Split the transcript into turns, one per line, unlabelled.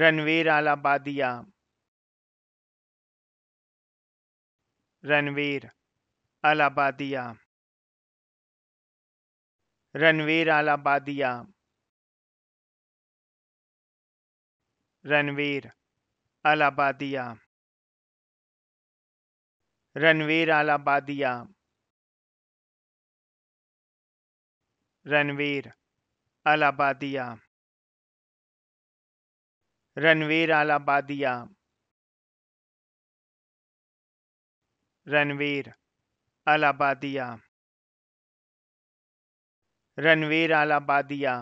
Ranveer आलाबादिया
Ranveer Allahbadia Ranveer Allahbadia Ranveer Allahbadia Ranveer Allahbadia Ranveer Allahbadia Ranveer आलाबादिया Ranveer Allahbadia Ranveer Allahbadia